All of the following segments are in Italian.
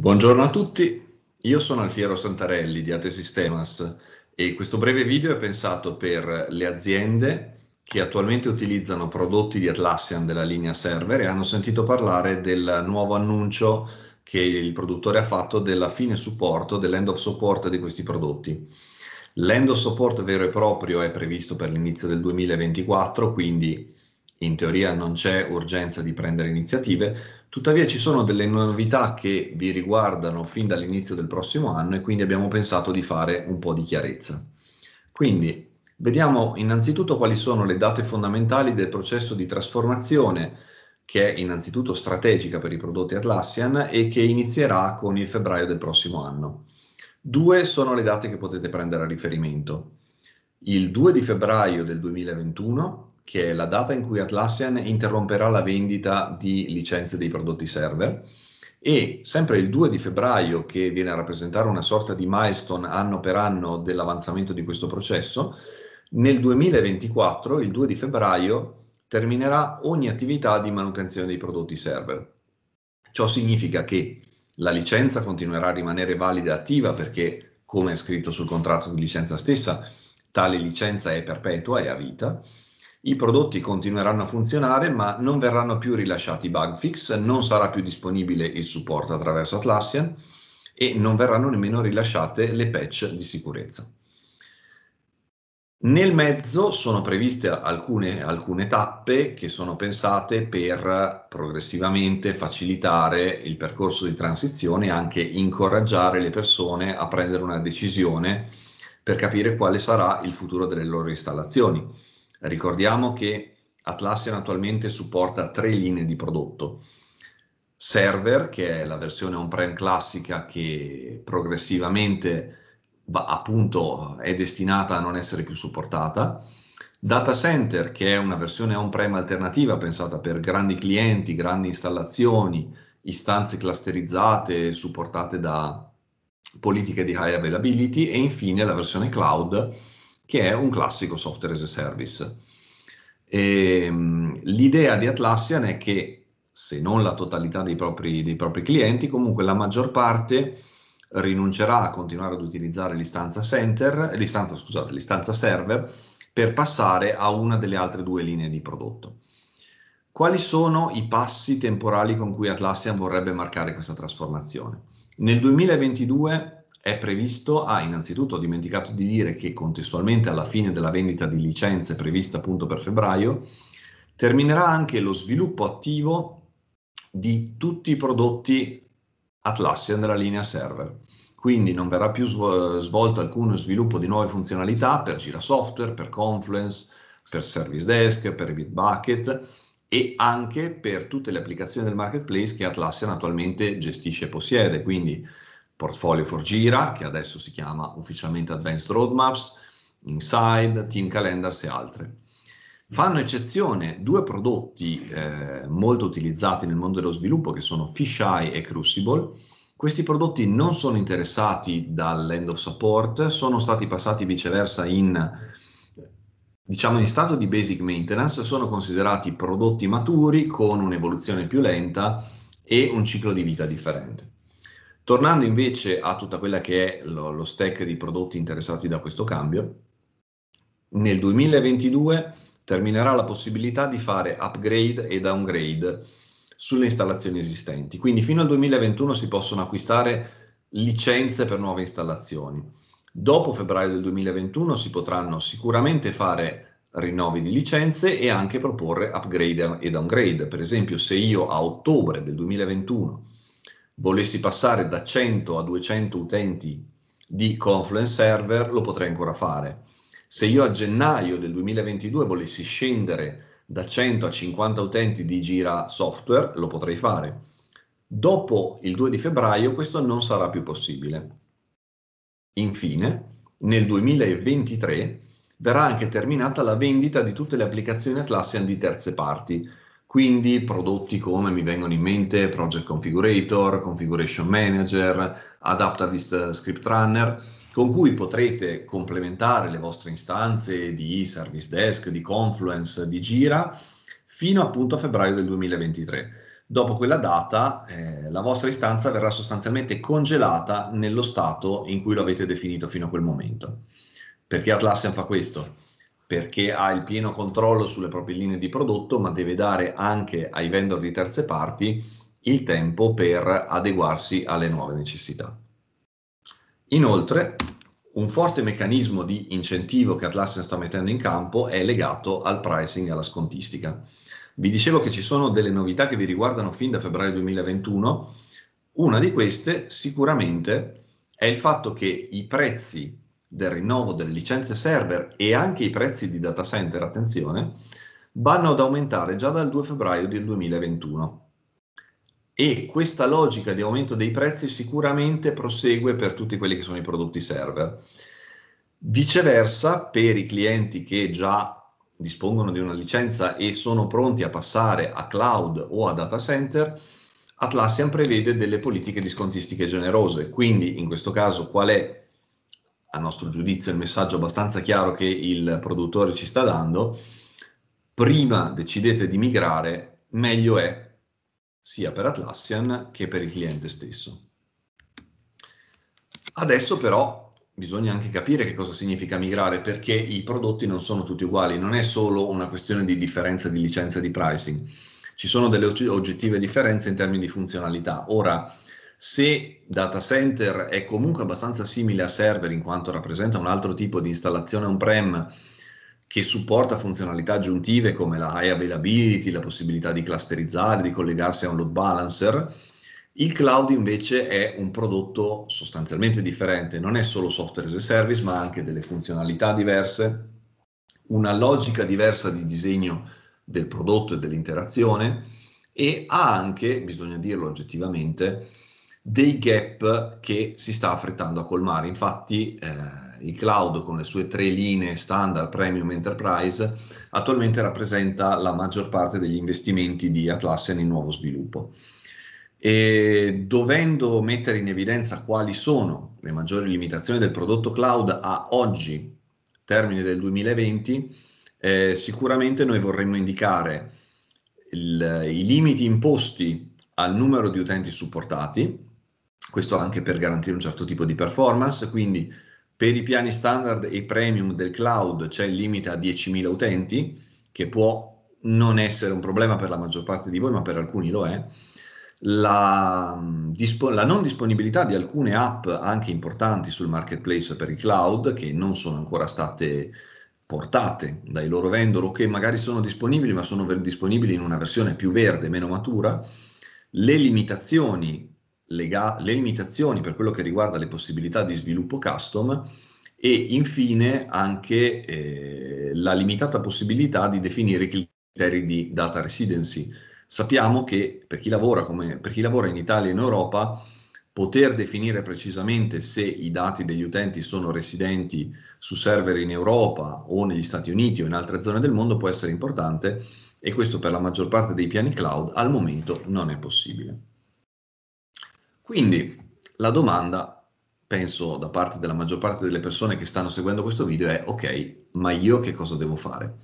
Buongiorno a tutti, io sono Alfiero Santarelli di Ate Systemas e questo breve video è pensato per le aziende che attualmente utilizzano prodotti di Atlassian della linea server e hanno sentito parlare del nuovo annuncio che il produttore ha fatto della fine supporto, dell'end of support di questi prodotti. L'end of support vero e proprio è previsto per l'inizio del 2024, quindi in teoria non c'è urgenza di prendere iniziative, tuttavia ci sono delle novità che vi riguardano fin dall'inizio del prossimo anno e quindi abbiamo pensato di fare un po' di chiarezza. Quindi vediamo innanzitutto quali sono le date fondamentali del processo di trasformazione che è innanzitutto strategica per i prodotti Atlassian e che inizierà con il febbraio del prossimo anno. Due sono le date che potete prendere a riferimento. Il 2 di febbraio del 2021 che è la data in cui Atlassian interromperà la vendita di licenze dei prodotti server e sempre il 2 di febbraio, che viene a rappresentare una sorta di milestone anno per anno dell'avanzamento di questo processo, nel 2024, il 2 di febbraio, terminerà ogni attività di manutenzione dei prodotti server. Ciò significa che la licenza continuerà a rimanere valida e attiva perché, come è scritto sul contratto di licenza stessa, tale licenza è perpetua e a vita, i prodotti continueranno a funzionare ma non verranno più rilasciati bug fix, non sarà più disponibile il supporto attraverso Atlassian e non verranno nemmeno rilasciate le patch di sicurezza. Nel mezzo sono previste alcune, alcune tappe che sono pensate per progressivamente facilitare il percorso di transizione e anche incoraggiare le persone a prendere una decisione per capire quale sarà il futuro delle loro installazioni Ricordiamo che Atlassian attualmente supporta tre linee di prodotto. Server, che è la versione on-prem classica che progressivamente va, appunto è destinata a non essere più supportata. Data Center, che è una versione on-prem alternativa pensata per grandi clienti, grandi installazioni, istanze clusterizzate supportate da politiche di high availability e infine la versione cloud che è un classico software as a service. E, ehm, l'idea di Atlassian è che, se non la totalità dei propri, dei propri clienti, comunque la maggior parte rinuncerà a continuare ad utilizzare l'istanza, center, l'istanza, scusate, l'istanza server per passare a una delle altre due linee di prodotto. Quali sono i passi temporali con cui Atlassian vorrebbe marcare questa trasformazione? Nel 2022 è previsto, ah, innanzitutto ho dimenticato di dire che contestualmente alla fine della vendita di licenze prevista appunto per febbraio, terminerà anche lo sviluppo attivo di tutti i prodotti Atlassian della linea server. Quindi non verrà più svolto alcuno sviluppo di nuove funzionalità per Gira Software, per Confluence, per Service Desk, per Bitbucket e anche per tutte le applicazioni del marketplace che Atlassian attualmente gestisce e possiede. Quindi Portfolio for Gira, che adesso si chiama ufficialmente Advanced Roadmaps, Inside, Team Calendars e altre. Fanno eccezione due prodotti eh, molto utilizzati nel mondo dello sviluppo che sono Fisheye e Crucible. Questi prodotti non sono interessati dall'end of support, sono stati passati viceversa in, diciamo, in stato di basic maintenance, sono considerati prodotti maturi con un'evoluzione più lenta e un ciclo di vita differente. Tornando invece a tutta quella che è lo, lo stack di prodotti interessati da questo cambio, nel 2022 terminerà la possibilità di fare upgrade e downgrade sulle installazioni esistenti. Quindi fino al 2021 si possono acquistare licenze per nuove installazioni. Dopo febbraio del 2021 si potranno sicuramente fare rinnovi di licenze e anche proporre upgrade e downgrade. Per esempio, se io a ottobre del 2021 volessi passare da 100 a 200 utenti di Confluence Server, lo potrei ancora fare. Se io a gennaio del 2022 volessi scendere da 100 a 50 utenti di Gira Software, lo potrei fare. Dopo il 2 di febbraio questo non sarà più possibile. Infine, nel 2023 verrà anche terminata la vendita di tutte le applicazioni Atlassian di terze parti, quindi prodotti come mi vengono in mente Project Configurator, Configuration Manager, AdaptaVist Script Runner, con cui potrete complementare le vostre istanze di Service Desk, di Confluence, di Gira, fino appunto a febbraio del 2023. Dopo quella data eh, la vostra istanza verrà sostanzialmente congelata nello stato in cui lo avete definito fino a quel momento. Perché Atlassian fa questo? perché ha il pieno controllo sulle proprie linee di prodotto, ma deve dare anche ai vendor di terze parti il tempo per adeguarsi alle nuove necessità. Inoltre, un forte meccanismo di incentivo che Atlassian sta mettendo in campo è legato al pricing e alla scontistica. Vi dicevo che ci sono delle novità che vi riguardano fin da febbraio 2021. Una di queste sicuramente è il fatto che i prezzi del rinnovo delle licenze server e anche i prezzi di data center, attenzione, vanno ad aumentare già dal 2 febbraio del 2021. E questa logica di aumento dei prezzi sicuramente prosegue per tutti quelli che sono i prodotti server. Viceversa, per i clienti che già dispongono di una licenza e sono pronti a passare a cloud o a data center, Atlassian prevede delle politiche discontistiche generose. Quindi, in questo caso, qual è a nostro giudizio il messaggio abbastanza chiaro che il produttore ci sta dando, prima decidete di migrare, meglio è sia per Atlassian che per il cliente stesso. Adesso però bisogna anche capire che cosa significa migrare perché i prodotti non sono tutti uguali, non è solo una questione di differenza di licenza di pricing, ci sono delle oggettive differenze in termini di funzionalità. Ora, se data center è comunque abbastanza simile a server in quanto rappresenta un altro tipo di installazione on-prem che supporta funzionalità aggiuntive come la high availability, la possibilità di clusterizzare, di collegarsi a un load balancer, il cloud invece è un prodotto sostanzialmente differente, non è solo software as a service, ma anche delle funzionalità diverse, una logica diversa di disegno del prodotto e dell'interazione e ha anche, bisogna dirlo oggettivamente, dei gap che si sta affrettando a colmare. Infatti eh, il cloud con le sue tre linee standard, premium, enterprise, attualmente rappresenta la maggior parte degli investimenti di Atlassian in nuovo sviluppo. E dovendo mettere in evidenza quali sono le maggiori limitazioni del prodotto cloud a oggi, termine del 2020, eh, sicuramente noi vorremmo indicare il, i limiti imposti al numero di utenti supportati, questo anche per garantire un certo tipo di performance, quindi per i piani standard e premium del cloud c'è il limite a 10.000 utenti, che può non essere un problema per la maggior parte di voi, ma per alcuni lo è. La, mm, la, non disponibilità di alcune app anche importanti sul marketplace per il cloud che non sono ancora state portate dai loro vendor o che magari sono disponibili ma sono disponibili in una versione più verde, meno matura, le limitazioni le limitazioni per quello che riguarda le possibilità di sviluppo custom e infine anche eh, la limitata possibilità di definire i criteri di data residency. Sappiamo che per chi lavora, come, per chi lavora in Italia e in Europa poter definire precisamente se i dati degli utenti sono residenti su server in Europa o negli Stati Uniti o in altre zone del mondo può essere importante e questo per la maggior parte dei piani cloud al momento non è possibile. Quindi la domanda, penso da parte della maggior parte delle persone che stanno seguendo questo video è ok, ma io che cosa devo fare?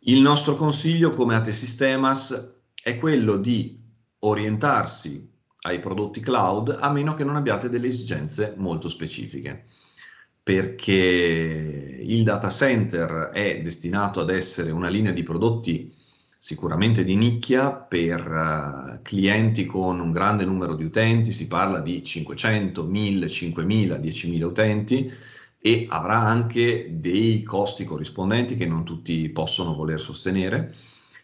Il nostro consiglio come AT Systemas è quello di orientarsi ai prodotti cloud a meno che non abbiate delle esigenze molto specifiche perché il data center è destinato ad essere una linea di prodotti sicuramente di nicchia per eh, clienti con un grande numero di utenti, si parla di 500, 1000, 5000, 10.000 utenti e avrà anche dei costi corrispondenti che non tutti possono voler sostenere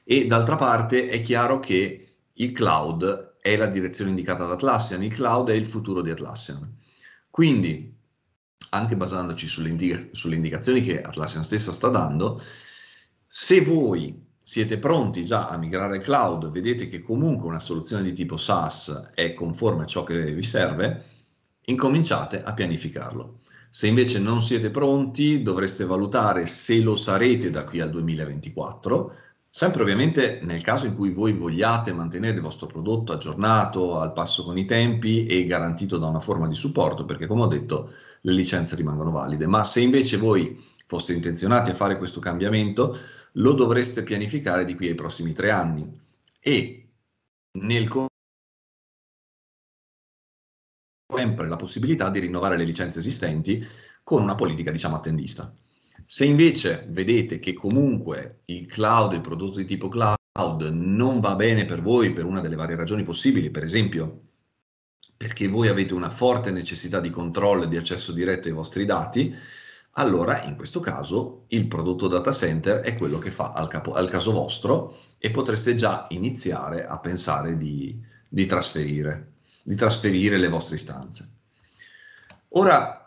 e d'altra parte è chiaro che il cloud è la direzione indicata da Atlassian, il cloud è il futuro di Atlassian. Quindi, anche basandoci sulle, indica- sulle indicazioni che Atlassian stessa sta dando, se voi siete pronti già a migrare al cloud, vedete che comunque una soluzione di tipo SaaS è conforme a ciò che vi serve, incominciate a pianificarlo. Se invece non siete pronti, dovreste valutare se lo sarete da qui al 2024, sempre ovviamente nel caso in cui voi vogliate mantenere il vostro prodotto aggiornato, al passo con i tempi e garantito da una forma di supporto, perché come ho detto le licenze rimangono valide, ma se invece voi foste intenzionati a fare questo cambiamento, lo dovreste pianificare di qui ai prossimi tre anni e nel sempre la possibilità di rinnovare le licenze esistenti con una politica diciamo attendista. Se invece vedete che comunque il cloud, il prodotto di tipo cloud non va bene per voi per una delle varie ragioni possibili, per esempio perché voi avete una forte necessità di controllo e di accesso diretto ai vostri dati, allora in questo caso il prodotto data center è quello che fa al, capo, al caso vostro e potreste già iniziare a pensare di, di, trasferire, di trasferire le vostre istanze. Ora,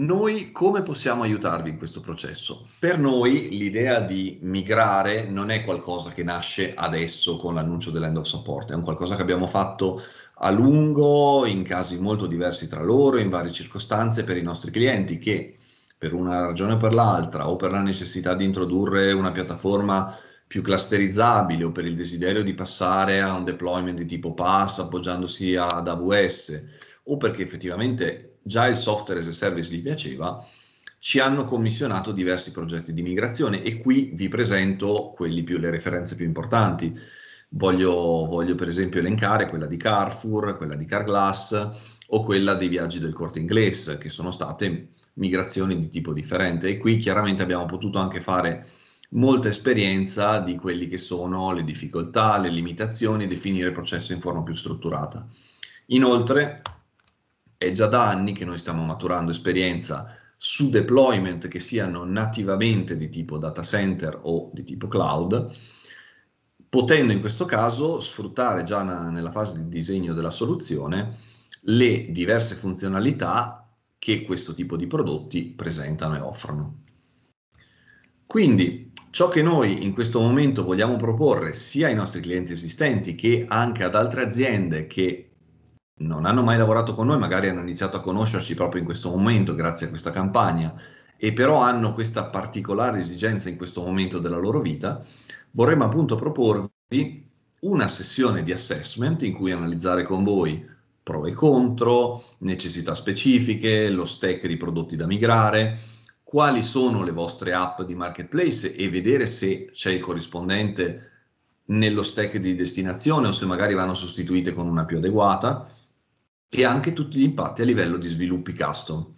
noi come possiamo aiutarvi in questo processo? Per noi l'idea di migrare non è qualcosa che nasce adesso con l'annuncio dell'end of support, è un qualcosa che abbiamo fatto a lungo, in casi molto diversi tra loro, in varie circostanze per i nostri clienti che per una ragione o per l'altra, o per la necessità di introdurre una piattaforma più clusterizzabile o per il desiderio di passare a un deployment di tipo PaaS appoggiandosi ad AWS, o perché effettivamente già il software as a service gli piaceva, ci hanno commissionato diversi progetti di migrazione e qui vi presento più, le referenze più importanti. Voglio, voglio, per esempio elencare quella di Carrefour, quella di Carglass o quella dei viaggi del corte inglese, che sono state migrazioni di tipo differente e qui chiaramente abbiamo potuto anche fare molta esperienza di quelle che sono le difficoltà, le limitazioni e definire il processo in forma più strutturata. Inoltre è già da anni che noi stiamo maturando esperienza su deployment che siano nativamente di tipo data center o di tipo cloud, potendo in questo caso sfruttare già nella fase di disegno della soluzione le diverse funzionalità che questo tipo di prodotti presentano e offrono. Quindi ciò che noi in questo momento vogliamo proporre sia ai nostri clienti esistenti che anche ad altre aziende che non hanno mai lavorato con noi, magari hanno iniziato a conoscerci proprio in questo momento grazie a questa campagna e però hanno questa particolare esigenza in questo momento della loro vita, vorremmo appunto proporvi una sessione di assessment in cui analizzare con voi pro e contro, necessità specifiche, lo stack di prodotti da migrare, quali sono le vostre app di marketplace e vedere se c'è il corrispondente nello stack di destinazione o se magari vanno sostituite con una più adeguata e anche tutti gli impatti a livello di sviluppi custom.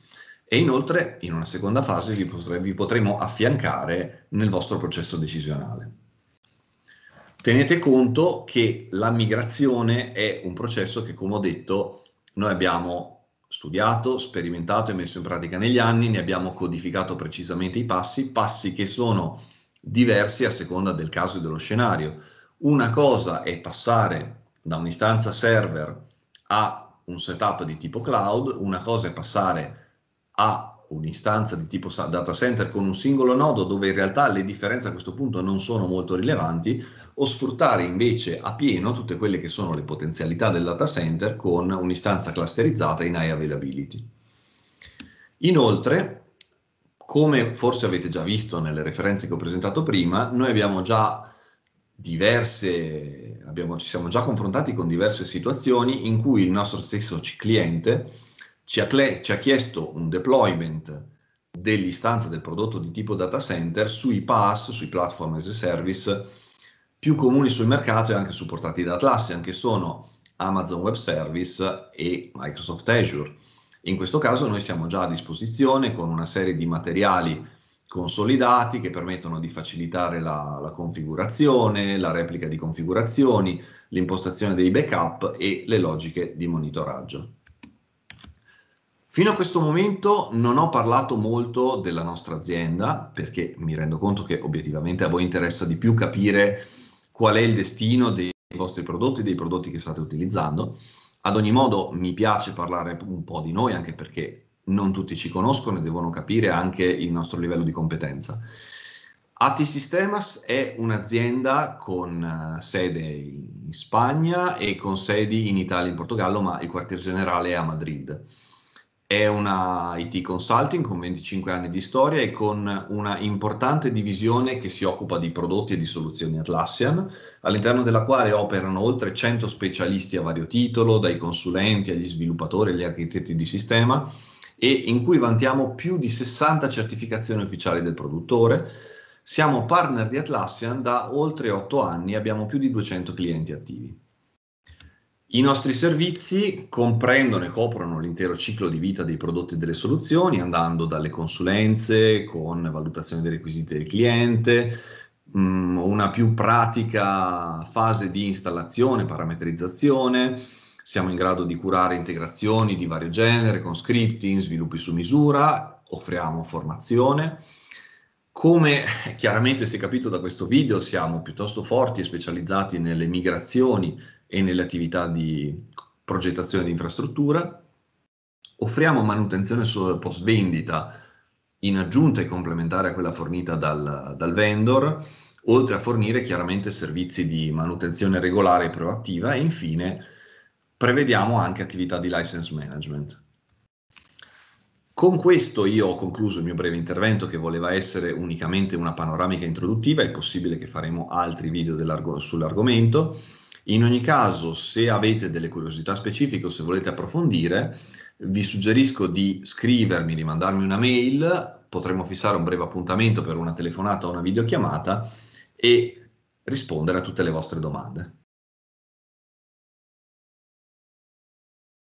E inoltre, in una seconda fase, vi, vi potremo affiancare nel vostro processo decisionale. Tenete conto che la migrazione è un processo che, come ho detto, noi abbiamo studiato, sperimentato e messo in pratica negli anni, ne abbiamo codificato precisamente i passi, passi che sono diversi a seconda del caso e dello scenario. Una cosa è passare da un'istanza server a un setup di tipo cloud, una cosa è passare a un'istanza di tipo data center con un singolo nodo dove in realtà le differenze a questo punto non sono molto rilevanti o sfruttare invece a pieno tutte quelle che sono le potenzialità del data center con un'istanza clusterizzata in high availability. Inoltre, come forse avete già visto nelle referenze che ho presentato prima, noi abbiamo già diverse, abbiamo, ci siamo già confrontati con diverse situazioni in cui il nostro stesso cliente ci ha, cle- ci ha chiesto un deployment dell'istanza del prodotto di tipo data center sui PaaS, sui platform as a service più comuni sul mercato e anche supportati da Atlassian, che sono Amazon Web Service e Microsoft Azure. In questo caso noi siamo già a disposizione con una serie di materiali consolidati che permettono di facilitare la, la configurazione, la replica di configurazioni, l'impostazione dei backup e le logiche di monitoraggio. Fino a questo momento non ho parlato molto della nostra azienda perché mi rendo conto che obiettivamente a voi interessa di più capire qual è il destino dei vostri prodotti, dei prodotti che state utilizzando. Ad ogni modo mi piace parlare un po' di noi anche perché non tutti ci conoscono e devono capire anche il nostro livello di competenza. AT Systemas è un'azienda con eh, sede in Spagna e con sedi in Italia e in Portogallo, ma il quartier generale è a Madrid. È una IT consulting con 25 anni di storia e con una importante divisione che si occupa di prodotti e di soluzioni Atlassian, all'interno della quale operano oltre 100 specialisti a vario titolo, dai consulenti agli sviluppatori agli architetti di sistema, e in cui vantiamo più di 60 certificazioni ufficiali del produttore. Siamo partner di Atlassian da oltre 8 anni e abbiamo più di 200 clienti attivi. I nostri servizi comprendono e coprono l'intero ciclo di vita dei prodotti e delle soluzioni, andando dalle consulenze con valutazione dei requisiti del cliente, mm, una più pratica fase di installazione, parametrizzazione, siamo in grado di curare integrazioni di vario genere con scripting, sviluppi su misura, offriamo formazione come chiaramente si è capito da questo video, siamo piuttosto forti e specializzati nelle migrazioni e nelle attività di progettazione di infrastruttura. Offriamo manutenzione solo post vendita in aggiunta e complementare a quella fornita dal, dal vendor, oltre a fornire chiaramente servizi di manutenzione regolare e proattiva e infine prevediamo anche attività di license management. Con questo io ho concluso il mio breve intervento che voleva essere unicamente una panoramica introduttiva, è possibile che faremo altri video sull'argomento. In ogni caso, se avete delle curiosità specifiche o se volete approfondire, vi suggerisco di scrivermi, di mandarmi una mail, potremmo fissare un breve appuntamento per una telefonata o una videochiamata e rispondere a tutte le vostre domande.